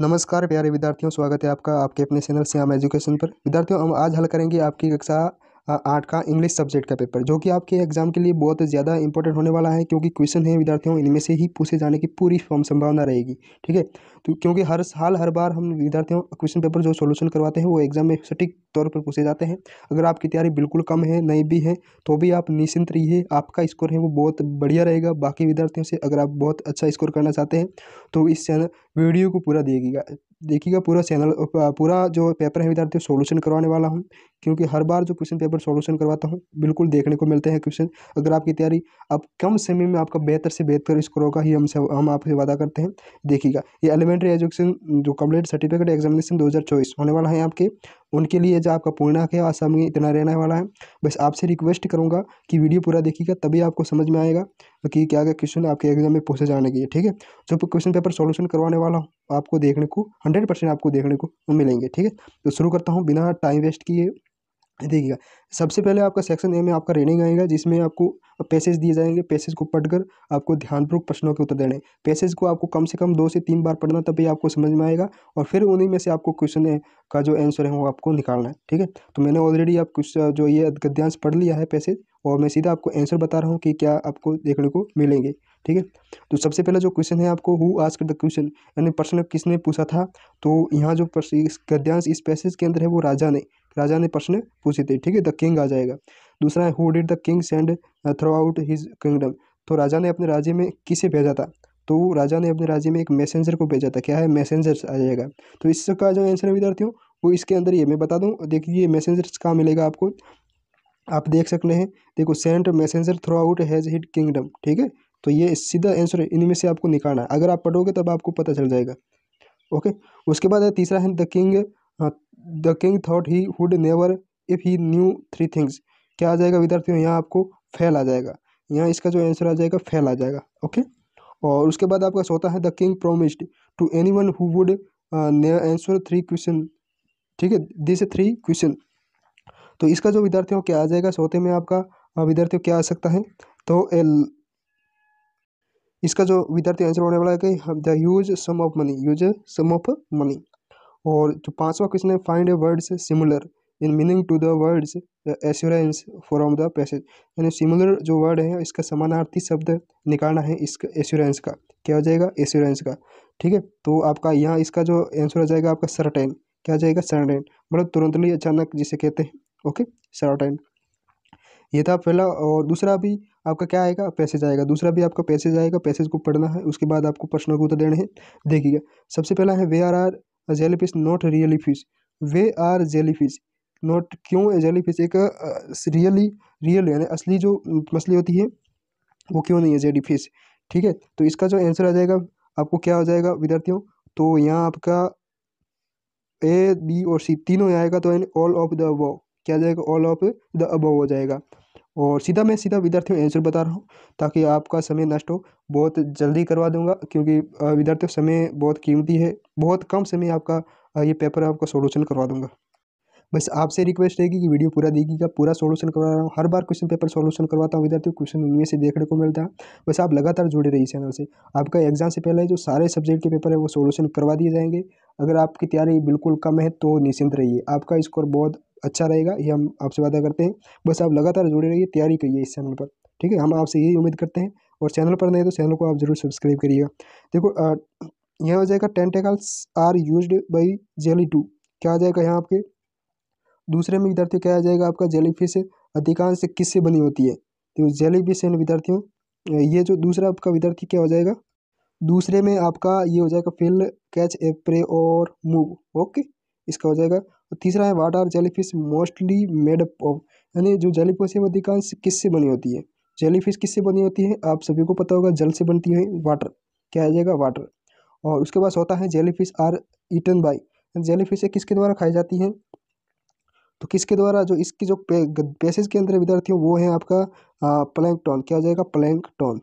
नमस्कार प्यारे विद्यार्थियों स्वागत है आपका आपके अपने चैनल श्याम एजुकेशन पर विद्यार्थियों हम आज हल करेंगे आपकी कक्षा आठ का इंग्लिश सब्जेक्ट का पेपर जो कि आपके एग्जाम के लिए बहुत ज़्यादा इंपॉर्टेंट होने वाला है क्योंकि क्वेश्चन है विद्यार्थियों इनमें से ही पूछे जाने की पूरी फॉर्म संभावना रहेगी ठीक है तो क्योंकि हर साल हर बार हम विद्यार्थियों क्वेश्चन पेपर जो सोल्यूशन करवाते हैं वो एग्जाम में सटीक तौर पर पूछे जाते हैं अगर आपकी तैयारी बिल्कुल कम है नहीं भी है तो भी आप निश्चिंत रहिए आपका स्कोर है वो बहुत बढ़िया रहेगा बाकी विद्यार्थियों से अगर आप बहुत अच्छा स्कोर करना चाहते हैं तो इस चैनल वीडियो को पूरा देखिएगा देखिएगा पूरा चैनल पूरा जो पेपर है विद्यार्थियों सॉल्यूशन करवाने वाला हूँ क्योंकि हर बार जो क्वेश्चन पेपर सॉल्यूशन करवाता हूँ बिल्कुल देखने को मिलते हैं क्वेश्चन अगर आपकी तैयारी आप कम समय में आपका बेहतर से बेहतर स्कोर होगा ही हमसे हम आपसे वादा करते हैं देखिएगा ये एलिमेंट्री एजुकेशन जो कम्प्लीट सर्टिफिकेट एग्जामिनेशन दो होने वाला है आपके उनके लिए जो आपका पूर्णांक है आसाम में इतना रहने वाला है बस आपसे रिक्वेस्ट करूँगा कि वीडियो पूरा देखिएगा तभी आपको समझ में आएगा कि क्या क्या क्वेश्चन आपके एग्जाम में पूछे जाने के ठीक है जो क्वेश्चन पेपर सोल्यूशन करवाने वाला हूँ आपको देखने को हंड्रेड परसेंट आपको देखने को मिलेंगे ठीक है तो शुरू करता हूँ बिना टाइम वेस्ट किए देखिएगा सबसे पहले आपका सेक्शन ए में आपका रीडिंग आएगा जिसमें आपको पैसेज दिए जाएंगे पैसेज को पढ़कर आपको ध्यानपूर्वक प्रश्नों के उत्तर देने पैसेज को आपको कम से कम दो से तीन बार पढ़ना तभी आपको समझ में आएगा और फिर उन्हीं में से आपको क्वेश्चन का जो आंसर है वो आपको निकालना है ठीक है तो मैंने ऑलरेडी आप कुछ जो ये गद्यांश पढ़ लिया है पैसेज और मैं सीधा आपको आंसर बता रहा हूँ कि क्या आपको देखने को मिलेंगे ठीक है तो सबसे पहला जो क्वेश्चन है आपको हु आस्क द क्वेश्चन यानी प्रश्न किसने पूछा था तो यहाँ जो गद्यांश इस पैसेज के अंदर है वो राजा ने राजा ने प्रश्न पूछे थे ठीक है द किंग आ जाएगा दूसरा है who did the king send throughout his kingdom तो राजा ने अपने राज्य में किसे भेजा था तो राजा ने अपने राज्य में एक मैसेंजर को भेजा था क्या है मैसेंजर्स आ जाएगा तो इसका जो आंसर है विद्यार्थियों वो इसके अंदर ही मैं बता दूँ देखिए मैसेंजर्स कहाँ मिलेगा आपको आप देख सकते हैं देखो sent messenger throughout has hit kingdom ठीक है तो ये सीधा आंसर है इनमें से आपको निकालना है अगर आप पढ़ोगे तब आपको पता चल जाएगा ओके उसके बाद है तीसरा है the king the king thought he would never if he knew three things क्या आ जाएगा विद्यार्थियों यहाँ आपको फेल आ जाएगा यहाँ इसका जो आंसर आ जाएगा फेल आ जाएगा ओके और उसके बाद आपका सोता है the king promised to anyone who would answer three question ठीक है दिस थ्री क्वेश्चन तो इसका जो विद्यार्थियों क्या आ जाएगा सोते में आपका uh, विद्यार्थियों क्या आ सकता है तो एल इसका जो विद्यार्थी आंसर होने वाला है कि the huge sum of money huge sum of money और जो पाँचवा क्वेश्चन है find a words similar in meaning to the words assurance from the passage यानी सिमिलर जो वर्ड है इसका समानार्थी शब्द निकालना है इसका एश्योरेंस का क्या हो जाएगा एश्योरेंस का ठीक है तो आपका यहाँ इसका जो आंसर हो जाएगा आपका सर्टेन क्या हो जाएगा सर्टेन मतलब तुरंतली अचानक जिसे कहते हैं ओके सर्टेन ये था पहला और दूसरा भी आपका क्या आएगा पैसेज आएगा दूसरा भी आपका पैसेज आएगा पैसेज को पढ़ना है उसके बाद आपको प्रश्नों को उत्तर देने हैं देखिएगा सबसे पहला है why are are jelly jellyfish not really fish why are jellyfish not क्यों जेलीफिश एक रियली रियल यानी असली जो मछली होती है वो क्यों नहीं है जेलीफिश ठीक है तो इसका जो आंसर आ जाएगा आपको क्या हो जाएगा विद्यार्थियों तो यहाँ आपका ए बी और सी तीनों आएगा तो ऑल ऑफ द अबव क्या जाएगा ऑल ऑफ द अबव हो जाएगा और सीधा मैं सीधा विद्यार्थियों आंसर बता रहा हूँ ताकि आपका समय नष्ट हो बहुत जल्दी करवा दूँगा क्योंकि विद्यार्थियों समय बहुत कीमती है बहुत कम समय आपका ये पेपर आपका सोल्यूशन करवा दूँगा बस आपसे रिक्वेस्ट रहेगी कि वीडियो पूरा देखिएगा पूरा सोल्यूशन करवा रहा हूँ हर बार क्वेश्चन पेपर सोल्यूशन करवाता हूँ विद्यार्थियों क्वेश्चन उनमें से देखने को मिलता है बस आप लगातार जुड़े रहिए चैनल से आपका एग्जाम से पहले जो सारे सब्जेक्ट के पेपर है वो सोल्यूशन करवा दिए जाएंगे अगर आपकी तैयारी बिल्कुल कम है तो निश्चिंत रहिए आपका स्कोर बहुत अच्छा रहेगा ये हम आपसे वादा करते हैं बस आप लगातार जुड़े रहिए तैयारी करिए इस चैनल पर ठीक है हम आपसे यही उम्मीद करते हैं और चैनल पर नहीं तो चैनल को आप जरूर सब्सक्राइब करिएगा देखो यहाँ यह हो जाएगा tentacles are use by jelly to क्या आ जाएगा यहाँ आपके दूसरे में विद्यार्थियों क्या आ जाएगा आपका जेली फिश अधिकांश किससे बनी होती है तो जेली फिश है विद्यार्थियों ये जो दूसरा आपका विद्यार्थी क्या हो जाएगा दूसरे में आपका ये हो जाएगा फिल कैच एप्रे और मूव ओके इसका हो जाएगा तीसरा है what are jellyfish mostly made up of यानी जो जेलीफिश है वो अधिकांश किससे बनी होती है जेलीफिश किससे बनी होती है आप सभी को पता होगा जल से बनती है वाटर क्या आ जाएगा वाटर और उसके पास होता है jellyfish are eaten by jellyfish है किसके द्वारा खाई जाती है तो किसके द्वारा जो इसकी जो पे, के अंदर विद्यार्थी वो है आपका टॉन क्या हो जाएगा टॉन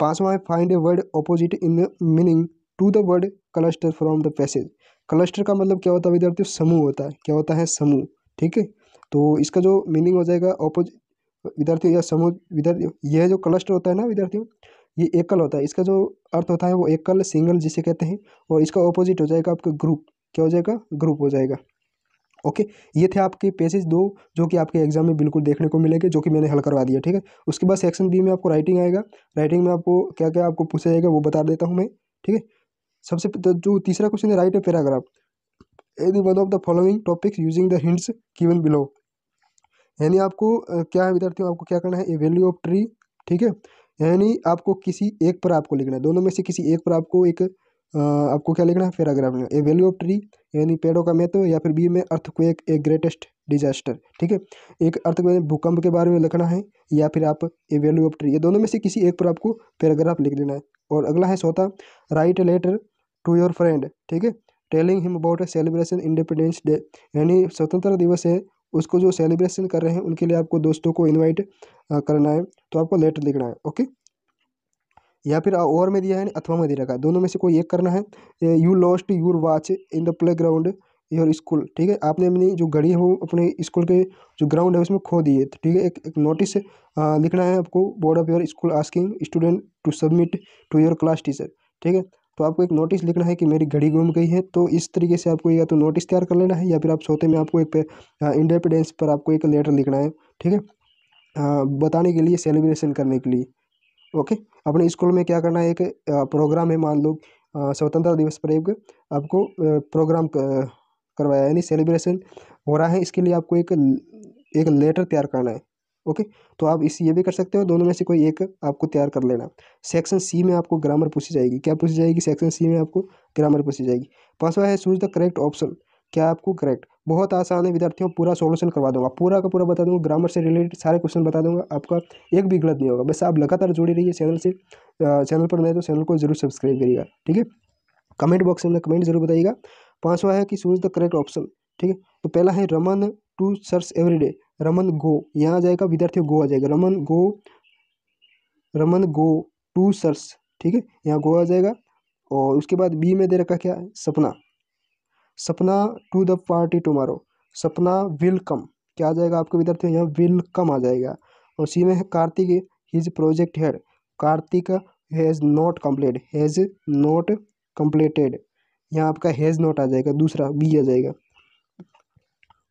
पांचवा है find a word opposite in meaning to the word cluster from the passage cluster का मतलब क्या होता है विद्यार्थियों समूह होता है क्या होता है समूह ठीक है तो इसका जो मीनिंग हो जाएगा ऑपोजिट विद्यार्थियों या समूह विद्यार्थी यह जो क्लस्टर होता है ना विद्यार्थियों ये एकल होता है इसका जो अर्थ होता है वो एकल सिंगल जिसे कहते हैं और इसका ऑपोजिट हो जाएगा आपका ग्रुप क्या हो जाएगा ग्रुप हो जाएगा ओके okay, ये थे आपके पेजेस दो जो कि आपके एग्जाम में बिल्कुल देखने को मिलेंगे जो कि मैंने हल करवा दिया ठीक है उसके बाद सेक्शन बी में आपको राइटिंग आएगा राइटिंग में आपको क्या क्या आपको पूछा जाएगा वो बता देता हूँ मैं ठीक है सबसे जो तीसरा क्वेश्चन है write a paragraph any one of the following topics using the hints given below यानी आपको क्या है विद्यार्थियों आपको क्या करना है ए वैल्यू ऑफ ट्री ठीक है यानी आपको किसी एक पर आपको लिखना है दोनों में से किसी एक पर आपको एक आपको क्या लिखना है पैराग्राफ लिखना ए वैल्यू ऑफ ट्री यानी पेड़ों का महत्व या फिर बी में अर्थ को एक ग्रेटेस्ट डिजास्टर ठीक है एक अर्थ में भूकंप के बारे में लिखना है या फिर आप ए वैल्यू ऑफ ट्री ये दोनों में से किसी एक पर आपको पैराग्राफ लिख लेना है और अगला है सोता write letter to your friend ठीक है telling him about a celebration independence day यानी स्वतंत्रता दिवस है उसको जो सेलिब्रेशन कर रहे हैं उनके लिए आपको दोस्तों को इन्वाइट करना है तो आपको लेटर लिखना है ओके या फिर ओवर में दिया है अथवा में दे रखा है दोनों में से कोई एक करना है you lost your watch in the playground your school ठीक है आपने अपनी जो घड़ी है वो अपने स्कूल के जो ग्राउंड है उसमें खो दिए तो ठीक है एक, एक नोटिस लिखना है आपको board of your school asking student to submit to your class teacher ठीक है तो आपको एक नोटिस लिखना है कि मेरी घड़ी गुम गई है तो इस तरीके से आपको या तो नोटिस तैयार कर लेना है या फिर आप सोते में आपको एक इंडिपेंडेंस पर आपको एक लेटर लिखना है ठीक है बताने के लिए सेलिब्रेशन करने के लिए ओके अपने स्कूल में क्या करना है एक प्रोग्राम है मान लो स्वतंत्रता दिवस पर एक आपको प्रोग्राम करवाया यानी सेलिब्रेशन हो रहा है इसके लिए आपको एक एक लेटर तैयार करना है ओके तो आप इस ये भी कर सकते हो दोनों में से कोई एक आपको तैयार कर लेना सेक्शन सी में आपको ग्रामर पूछी जाएगी क्या पूछी जाएगी सेक्शन सी में आपको ग्रामर पूछी जाएगी पांचवा है सूज द करेक्ट ऑप्शन क्या आपको करेक्ट बहुत आसान है विद्यार्थियों पूरा सॉल्यूशन करवा दूंगा पूरा का पूरा बता दूंगा ग्रामर से रिलेटेड सारे क्वेश्चन बता दूंगा आपका एक भी गलत नहीं होगा बस आप लगातार जुड़ी रहिए चैनल से चैनल पर नए तो चैनल को जरूर सब्सक्राइब करिएगा ठीक है कमेंट बॉक्स में कमेंट जरूर बताइएगा पाँचवा है कि सूज द करेक्ट ऑप्शन ठीक है तो पहला है Raman to search every day Raman go यहाँ आ जाएगा विद्यार्थी गो आ जाएगा Raman go Raman go to search ठीक है यहाँ गो आ जाएगा और उसके बाद बी में दे रखा क्या है Sapna Sapna to the party tomorrow Sapna will come क्या आ जाएगा आपके विद्यार्थी यहाँ विल कम आ जाएगा और सी में है Kartik his project head Kartik has not complete has not completed यहाँ आपका हैज़ नॉट आ जाएगा दूसरा बी आ जाएगा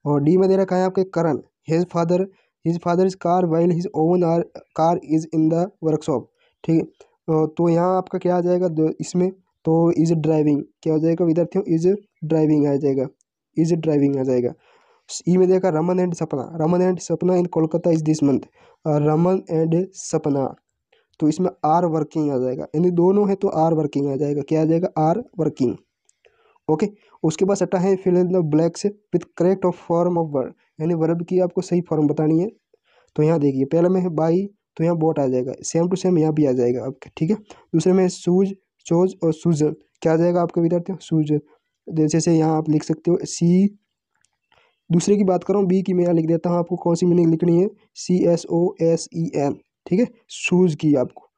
और डी में दे रखा है आपके Karan his father his father is car while his own our car is in the workshop ठीक है तो यहाँ आपका क्या आ जाएगा इसमें तो इज ड्राइविंग क्या हो जाएगा विद्यार्थियों इज ड्राइविंग आ जाएगा इज ड्राइविंग आ जाएगा ई e में देखा रमन एंड सपना Raman and Sapna in Kolkata is this month Raman and Sapna तो इसमें आर वर्किंग आ जाएगा यानी दोनों है तो आर वर्किंग आ जाएगा क्या आ जाएगा आर वर्किंग ओके उसके बाद सटा है fill in the blanks with correct of form of word यानी वर्ब की आपको सही फॉर्म बतानी है तो यहाँ देखिए पहले में है बाई तो यहाँ बोट आ जाएगा सेम टू सेम यहाँ भी आ जाएगा आपके ठीक है दूसरे में सूज चोज और सूजर क्या आ जाएगा आपके विद्यार्थियों सूजर जैसे से यहाँ आप लिख सकते हो सी दूसरे की बात करूँ बी की मैं यहाँ लिख देता हूँ आपको कौन सी मीनिंग लिखनी है C S O S E N ठीक है सूज की आपको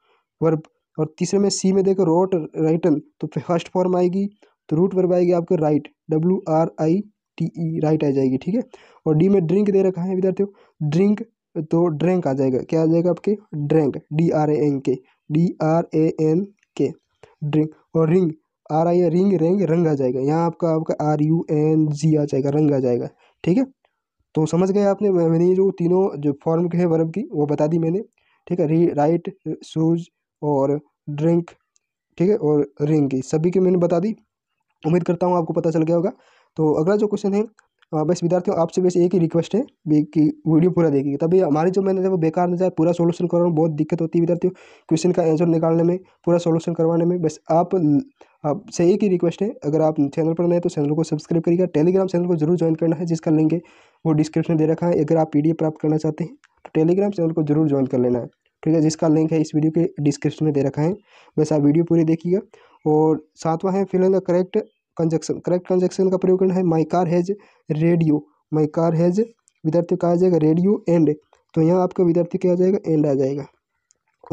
वर्ब और तीसरे में सी में देखो रोट राइटन तो फर्स्ट फॉर्म आएगी तो रूट वर्ब आएगी आपके write W R I T E write आ जाएगी ठीक है और डी में ड्रिंक दे रखा है विद्यार्थियों ड्रिंक तो ड्रैंक आ जाएगा क्या आ जाएगा आपके drank D R A N K D R A N K drink और ring R I ring rang rung आ जाएगा यहाँ आपका आपका आर यू एन जी आ जाएगा रंग आ जाएगा ठीक है तो समझ गए आपने मैंने ये जो तीनों जो फॉर्म के हैं वर्ब की वो बता दी मैंने ठीक है री राइट शूज़ और ड्रिंक ठीक है और रिंग की सभी की मैंने बता दी उम्मीद करता हूँ आपको पता चल गया होगा तो अगला जो क्वेश्चन है बस विद्यार्थियों आपसे बस एक ही रिक्वेस्ट है कि वीडियो पूरा देखिए तभी हमारी जो मैंने वो बेकार नजर जाए पूरा सोल्यूशन करवाना बहुत दिक्कत होती है विद्यार्थियों क्वेश्चन का आंसर निकालने में पूरा सोल्यूशन करवाने में बस आप आपसे एक ही रिक्वेस्ट है अगर आप चैनल पर नए तो चैनल को सब्सक्राइब करिएगा टेलीग्राम चैनल को जरूर ज्वाइन करना है जिसका लिंक है वो डिस्क्रिप्शन दे रखा है अगर आप पी प्राप्त करना चाहते हैं तो टेलीग्राम चैनल को जरूर ज्वाइन कर लेना है ठीक है जिसका लिंक है इस वीडियो के डिस्क्रिप्शन में दे रखा है आप वीडियो पूरी देखिएगा और सातवां है फिलहाल the correct conjunction correct conjunction का प्रयोग करना है my car has radio my car has विद्यार्थी कहा जाएगा रेडियो एंड तो यहाँ आपका विद्यार्थी क्या आ जाएगा एंड आ जाएगा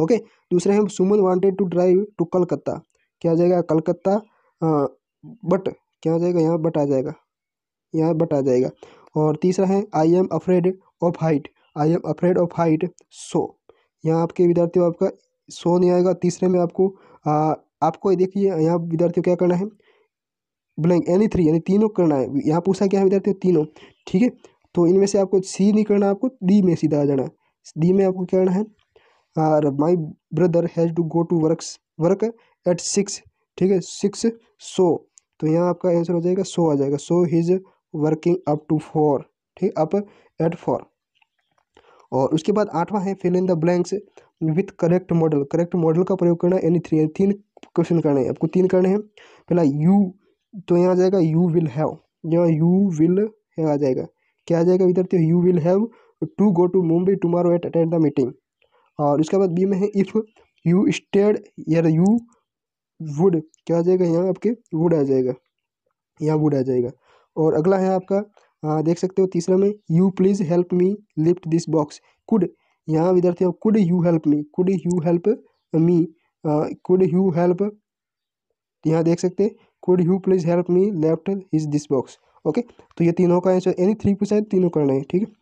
ओके दूसरा है Suman wanted to drive to Calcutta क्या आ जाएगा कलकत्ता बट क्या आ जाएगा यहाँ बट आ जाएगा यहाँ बट आ जाएगा और तीसरा है I am afraid of height I am afraid of height so यहाँ आपके विद्यार्थियों आपका सो नहीं आएगा तीसरे में आपको आ, आपको देखिए यहाँ विद्यार्थियों क्या करना है ब्लैंक एनी थ्री यानी तीनों करना है यहाँ पूछा क्या है विद्यार्थियों तीनों ठीक है तो इनमें से आपको सी नहीं करना आपको डी में सीधा आ जाना है डी में आपको क्या करना है आर my brother has to go to work work at six ठीक है सिक्स सो तो यहाँ आपका आंसर हो जाएगा सो आ जाएगा so he's working up to four ठीक अप एट फोर और उसके बाद आठवां है fill in the blanks with correct modal correct modal का प्रयोग करना यानी थ्री तीन क्वेश्चन करने हैं आपको तीन करने हैं पहला यू तो यहाँ आ जाएगा यू विल हैव यहाँ यू विल हैव आ जाएगा क्या आ जाएगा विद्यार्थी you will have to go to Mumbai tomorrow at attend the meeting और उसके बाद बी में है इफ़ यू स्टेड यार यू वुड क्या आ जाएगा यहाँ आपके वुड आ जाएगा यहाँ वुड आ जाएगा और अगला है आपका आ, हाँ, देख सकते हो तीसरा में you please help me lift this box could यहाँ विद्यार्थियों could you help me could you help me could you help यहाँ देख सकते could you please help me left his this box okay तो ये तीनों का आंसर यानी थ्री क्वेश्चन तीनों करना है ठीक है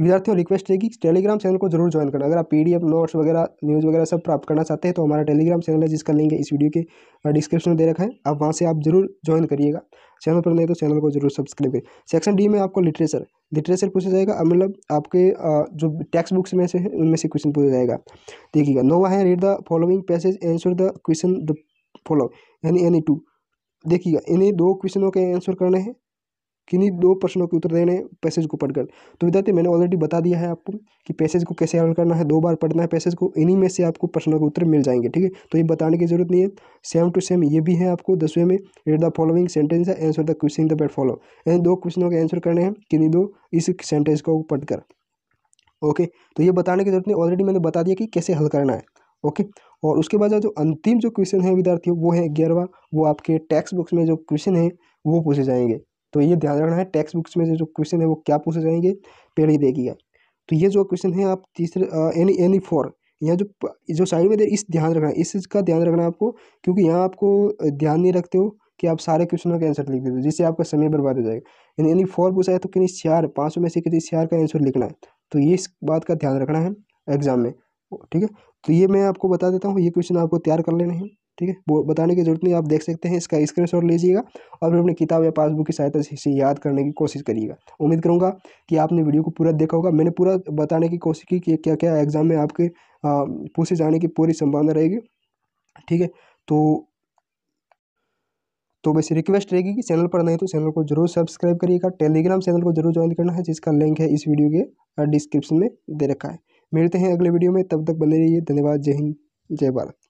विद्यार्थियों रिक्वेस्ट है कि टेलीग्राम चैनल को जरूर ज्वाइन करना अगर आप पीडीएफ नोट्स वगैरह न्यूज़ वगैरह सब प्राप्त करना चाहते हैं तो हमारा टेलीग्राम चैनल है जिसका लिंक है इस वीडियो के डिस्क्रिप्शन में दे रखा है आप वहाँ से आप जरूर ज्वाइन करिएगा चैनल पर नहीं तो चैनल को जरूर सब्सक्राइब करें सेक्शन डी में आपको लिटरेचर लिटरेचर पूछा जाएगा मतलब आपके जो टेक्स्ट बुक्स में से है उनमें से क्वेश्चन पूछा जाएगा देखिएगा नोवा है read the following passage answer the question the follow यानी यानी टू देखिएगा इन्हें दो क्वेश्चनों के आंसर करने हैं किन्हीं दो प्रश्नों के उत्तर देने पैसेज को पढ़कर तो विद्यार्थी मैंने ऑलरेडी बता दिया है आपको कि पैसेज को कैसे हल करना है दो बार पढ़ना है पैसेज को इन्हीं में से आपको प्रश्नों के उत्तर मिल जाएंगे ठीक है तो ये बताने की जरूरत नहीं है सेम टू सेम ये भी है आपको दसवें में रेड द फॉलोइंग सेंटेंस है answer the question the that follow यानी दो क्वेश्चनों के आंसर करने हैं किन्हीं दो इस सेंटेंस को पढ़कर ओके तो ये बताने की जरूरत नहीं ऑलरेडी मैंने बता दिया कि कैसे हल करना है ओके और उसके बाद जो अंतिम जो क्वेश्चन है विद्यार्थियों वो है ग्यारहवा वो आपके टेक्स्ट बुक्स में जो क्वेश्चन है वो पूछे जाएंगे तो ये ध्यान रखना है टेक्स्ट बुक्स में जो क्वेश्चन है वो क्या पूछे जाएंगे पेड़ ही देखिएगा तो ये जो क्वेश्चन है आप तीसरे एनी एनी फोर यहाँ जो जो साइड में दे इस ध्यान रखना है इस चीज़ का ध्यान रखना आपको क्योंकि यहाँ आपको ध्यान नहीं रखते हो कि आप सारे क्वेश्चनों के आंसर लिख देते हो जिससे आपका समय बर्बाद हो जाएगा यानी यानी फोर पूछा है तो किन्हीं चार पाँच में से किसी चार का आंसर लिखना है तो ये इस बात का ध्यान रखना है एग्जाम में ठीक है तो ये मैं आपको बता देता हूँ ये क्वेश्चन आपको तैयार कर लेने हैं ठीक है वो बताने की ज़रूरत नहीं आप देख सकते हैं इसका स्क्रीन शॉट लीजिएगा और फिर अपनी किताब या पासबुक की सहायता से इसे याद करने की कोशिश करिएगा उम्मीद करूँगा कि आपने वीडियो को पूरा देखा होगा मैंने पूरा बताने की कोशिश की कि क्या क्या एग्ज़ाम में आपके पूछे जाने की पूरी संभावना रहेगी ठीक है तो तो वैसे रिक्वेस्ट रहेगी कि चैनल पर नहीं तो चैनल को जरूर सब्सक्राइब करिएगा टेलीग्राम चैनल को जरूर ज्वाइन करना है जिसका लिंक है इस वीडियो के डिस्क्रिप्शन में दे रखा है मिलते हैं अगले वीडियो में तब तक बने रहिए धन्यवाद जय हिंद जय भारत